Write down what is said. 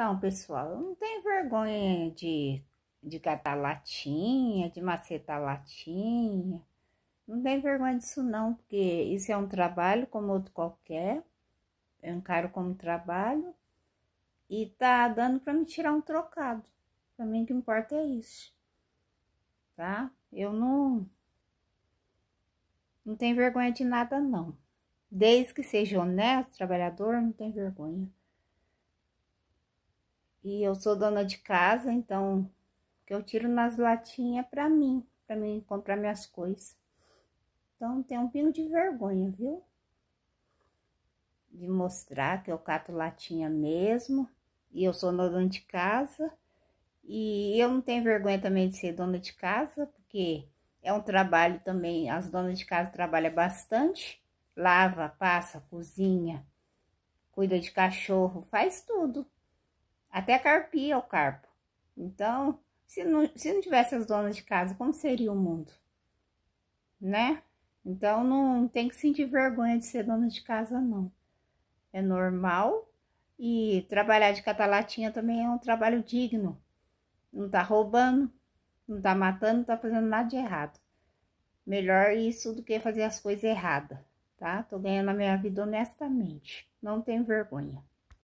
Então, pessoal, eu não tenho vergonha de, de catar latinha, de macetar latinha. Não tem vergonha disso não, porque isso é um trabalho como outro qualquer. Eu encaro como trabalho. E tá dando para me tirar um trocado. Para mim o que importa é isso. Tá? Eu não não tenho vergonha de nada não. Desde que seja honesto, trabalhador, não tem vergonha. E eu sou dona de casa, então que eu tiro nas latinhas para mim, para mim comprar minhas coisas. Então tem um pingo de vergonha, viu? De mostrar que eu cato latinha mesmo. E eu sou dona de casa. E eu não tenho vergonha também de ser dona de casa, porque é um trabalho também, as donas de casa trabalham bastante, lava, passa, cozinha, cuida de cachorro, faz tudo. Até carpia o carpo. Então, se não, se não tivesse as donas de casa, como seria o mundo? Né? Então, não tem que sentir vergonha de ser dona de casa, não. É normal e trabalhar de catalatinha também é um trabalho digno. Não tá roubando, não tá matando, não tá fazendo nada de errado. Melhor isso do que fazer as coisas erradas, tá? Tô ganhando a minha vida honestamente. Não tenho vergonha.